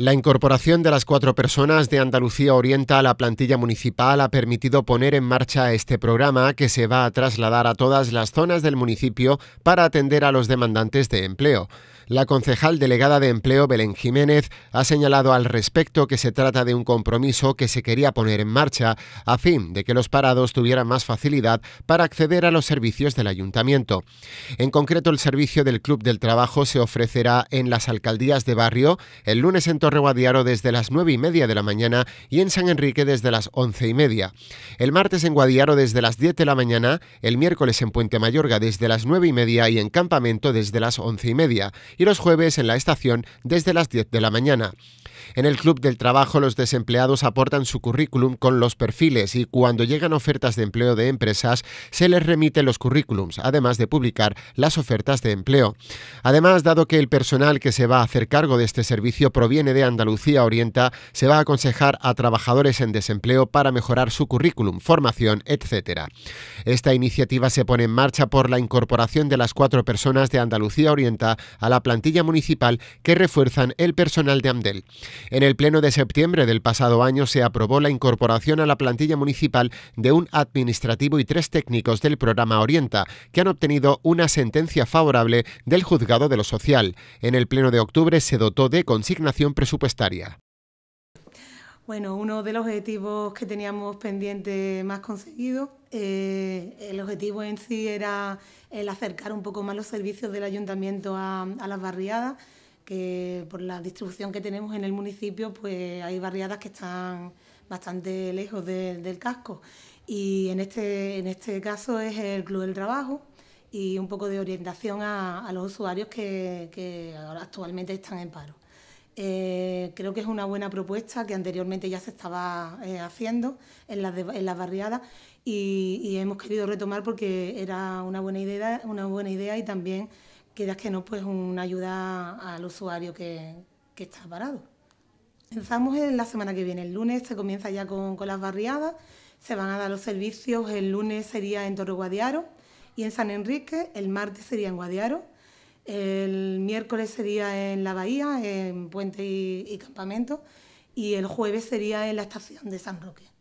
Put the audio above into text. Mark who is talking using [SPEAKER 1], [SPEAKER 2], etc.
[SPEAKER 1] La incorporación de las cuatro personas de Andalucía Orienta a la plantilla municipal ha permitido poner en marcha este programa que se va a trasladar a todas las zonas del municipio para atender a los demandantes de empleo. La concejal delegada de empleo Belén Jiménez ha señalado al respecto que se trata de un compromiso que se quería poner en marcha a fin de que los parados tuvieran más facilidad para acceder a los servicios del ayuntamiento. En concreto, el servicio del Club del Trabajo se ofrecerá en las alcaldías de barrio el lunes en Guadiaro desde las 9 y media de la mañana y en San Enrique desde las 11 y media. El martes en Guadiaro desde las 10 de la mañana, el miércoles en Puente Mayorga desde las 9 y media y en Campamento desde las 11 y media y los jueves en la estación desde las 10 de la mañana. En el Club del Trabajo los desempleados aportan su currículum con los perfiles y cuando llegan ofertas de empleo de empresas se les remite los currículums, además de publicar las ofertas de empleo. Además, dado que el personal que se va a hacer cargo de este servicio proviene de Andalucía Orienta, se va a aconsejar a trabajadores en desempleo para mejorar su currículum, formación, etc. Esta iniciativa se pone en marcha por la incorporación de las cuatro personas de Andalucía Orienta a la plantilla municipal que refuerzan el personal de AMDEL. En el pleno de septiembre del pasado año se aprobó la incorporación a la plantilla municipal de un administrativo y tres técnicos del programa Orienta, que han obtenido una sentencia favorable del juzgado de lo social. En el pleno de octubre se dotó de consignación presupuestaria.
[SPEAKER 2] Bueno, uno de los objetivos que teníamos pendiente más conseguido, eh, el objetivo en sí era el acercar un poco más los servicios del ayuntamiento a, a las barriadas que por la distribución que tenemos en el municipio, pues hay barriadas que están bastante lejos del casco. Y en este, en este caso es el Club del Trabajo y un poco de orientación a, los usuarios que, actualmente están en paro. Eh, creo que es una buena propuesta que anteriormente ya se estaba eh, haciendo en las, barriadas y, y, hemos querido retomar porque era una buena idea, una buena idea y también quieras que no, pues una ayuda al usuario que, está parado. Pensamos en la semana que viene, el lunes se comienza ya con, las barriadas, se van a dar los servicios, el lunes sería en Torre Guadiaro y en San Enrique, el martes sería en Guadiaro, el miércoles sería en La Bahía, en Puente y Campamento, y el jueves sería en la estación de San Roque.